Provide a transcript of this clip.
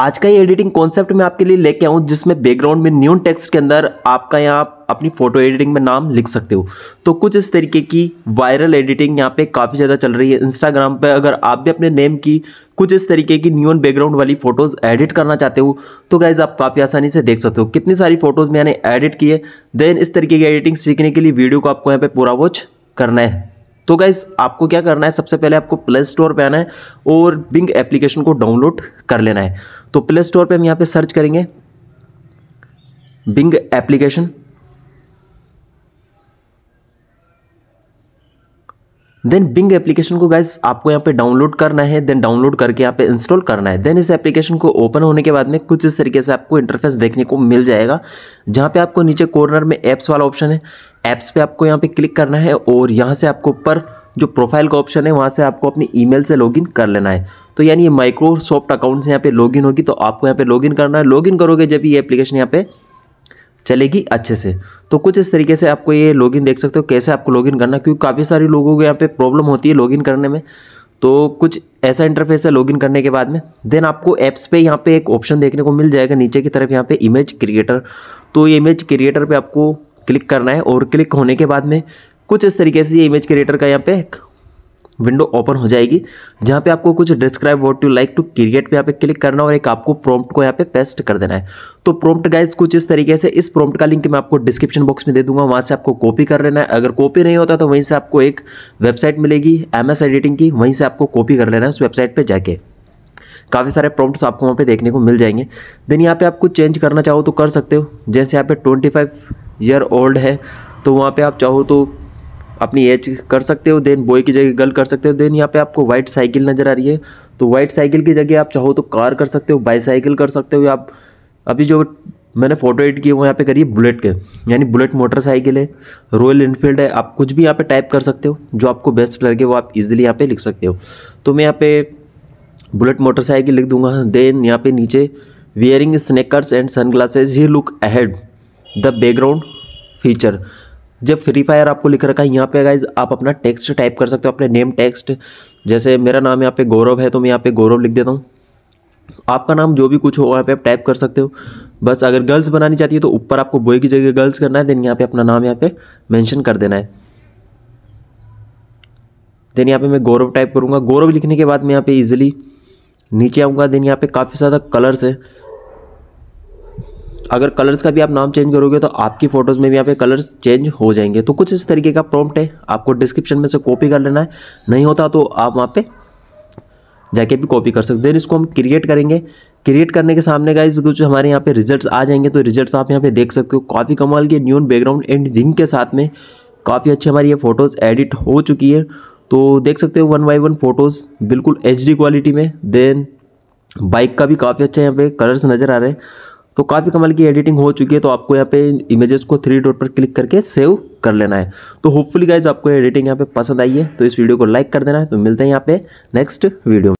आज का ये एडिटिंग कॉन्सेप्ट मैं आपके लिए लेके आऊँ जिसमें बैकग्राउंड में न्यून टेक्स्ट के अंदर आपका यहाँ अपनी फोटो एडिटिंग में नाम लिख सकते हो तो कुछ इस तरीके की वायरल एडिटिंग यहाँ पे काफ़ी ज़्यादा चल रही है इंस्टाग्राम पे अगर आप भी अपने नेम की कुछ इस तरीके की न्यून बैकग्राउंड वाली फ़ोटोज़ एडिट करना चाहते हो तो गाइज़ आप काफ़ी आसानी से देख सकते हो कितनी सारी फ़ोटोज़ मैंने एडिट की है देन इस तरीके की एडिटिंग सीखने के लिए वीडियो को आपको यहाँ पर पूरा वॉच करना है तो गाइज आपको क्या करना है सबसे पहले आपको प्ले स्टोर पर आना है और बिंग एप्लीकेशन को डाउनलोड कर लेना है तो प्ले स्टोर पर हम यहाँ पर सर्च करेंगे Bing application then Bing application को गाइज आपको यहाँ पे डाउनलोड करना है देन डाउनलोड करके यहाँ पे इंस्टॉल करना है देन इस एप्लीकेशन को ओपन होने के बाद में कुछ इस तरीके से आपको इंटरफेस देखने को मिल जाएगा जहाँ पे आपको नीचे कॉर्नर में एप्स वाला ऑप्शन है ऐप्स पे आपको यहाँ पे क्लिक करना है और यहाँ से आपको ऊपर जो प्रोफाइल का ऑप्शन है वहाँ से आपको अपनी ई से लॉग कर लेना है तो यानी ये माइक्रोसॉफ्ट अकाउंट से यहाँ पे लॉगिन होगी तो आपको यहाँ पे लॉगिन करना है लॉगिन करोगे जब ये एप्लीकेशन यहाँ पे चलेगी अच्छे से तो कुछ इस तरीके से आपको ये लॉगिन देख सकते हो कैसे आपको लॉगिन करना क्योंकि काफ़ी सारे लोगों को यहाँ पे प्रॉब्लम होती है लॉगिन करने में तो कुछ ऐसा इंटरफेस है लॉगिन करने के बाद में देन आपको ऐप्स पे यहाँ पे एक ऑप्शन देखने को मिल जाएगा नीचे की तरफ यहाँ पे इमेज क्रिएटर तो ये इमेज क्रिएटर पर आपको क्लिक करना है और क्लिक होने के बाद में कुछ इस तरीके से ये इमेज क्रिएटर का यहाँ पे विंडो ओपन हो जाएगी जहाँ पे आपको कुछ describe what you like to create पे यहाँ पे क्लिक करना और एक आपको प्रॉम्प्ट को यहाँ पे पेस्ट कर देना है तो प्रॉम्प्ट गाइज कुछ इस तरीके से इस प्रॉम्प्ट का लिंक मैं आपको डिस्क्रिप्शन बॉक्स में दे दूंगा वहाँ से आपको कॉपी कर लेना है अगर कॉपी नहीं होता तो वहीं से आपको एक वेबसाइट मिलेगी एम एडिटिंग की वहीं से आपको कॉपी कर लेना है उस वेबसाइट पर जाके काफ़ी सारे प्रॉम्प्ट्स आपको वहाँ पे देखने को मिल जाएंगे देन यहाँ पे आप कुछ चेंज करना चाहो तो कर सकते हो जैसे यहाँ पे 25 ईयर ओल्ड है तो वहाँ पे आप चाहो तो अपनी एज कर सकते हो देन बॉय की जगह गर्ल कर सकते हो देन यहाँ पे आपको व्हाइट साइकिल नज़र आ रही है तो व्हाइट साइकिल की जगह आप चाहो तो कार कर सकते हो बाईसाइकिल कर सकते हो या आप अभी जो मैंने फोटो एडिट किए वो यहाँ पे करिए बुलेट के यानी बुलेट मोटरसाइकिल है रॉयल इनफील्ड है आप कुछ भी यहाँ पे टाइप कर सकते हो जो आपको बेस्ट लगे वो आप इजीली यहाँ पे लिख सकते हो तो मैं यहाँ पे बुलेट मोटरसाइकिल लिख दूंगा देन यहाँ पे नीचे वियरिंग स्नेकर्स एंड सनग्लासेस ही look ahead the background feature जब फ्री फायर आपको लिख रखा है यहाँ पे गाइज आप अपना टेक्स्ट टाइप कर सकते हो अपने नेम टेक्स्ट जैसे मेरा नाम यहाँ पे गौरव है तो मैं यहाँ पे गौरव लिख देता हूँ आपका नाम जो भी कुछ हो वहाँ पे आप टाइप कर सकते हो बस अगर गर्ल्स बनानी चाहती है तो ऊपर आपको बॉय की जगह गर्ल्स करना है देन यहाँ पे अपना नाम यहाँ पे मैंशन कर देना है देन यहाँ पे मैं गौरव टाइप करूँगा गौरव लिखने के बाद मैं यहाँ पे इजिली नीचे आऊँगा देन यहाँ पे काफ़ी ज़्यादा कलर्स है अगर कलर्स का भी आप नाम चेंज करोगे तो आपकी फोटोज़ में भी यहाँ पे कलर्स चेंज हो जाएंगे तो कुछ इस तरीके का प्रॉम्प्ट है आपको डिस्क्रिप्शन में से कॉपी कर लेना है नहीं होता तो आप वहाँ पे जाके भी कॉपी कर सकते हैं इसको हम क्रिएट करेंगे क्रिएट करने के सामने का इस कुछ हमारे यहाँ पे रिजल्ट्स आ जाएंगे तो रिजल्ट्स आप यहाँ पे देख सकते हो काफ़ी कमाल के न्यून बैकग्राउंड एंड विंग के साथ में काफ़ी अच्छी हमारी ये फ़ोटोज़ एडिट हो चुकी है तो देख सकते हो वन बाई वन फ़ोटोज़ बिल्कुल एच क्वालिटी में देन बाइक का भी काफ़ी अच्छा यहाँ पे कलर्स नज़र आ रहे हैं तो काफ़ी कमल की एडिटिंग हो चुकी है तो आपको यहाँ पे इमेजेस को थ्री डॉट पर क्लिक करके सेव कर लेना है तो होपफुली गाइज आपको एडिटिंग यहाँ पे पसंद आई है तो इस वीडियो को लाइक कर देना है तो मिलते हैं यहाँ पे नेक्स्ट वीडियो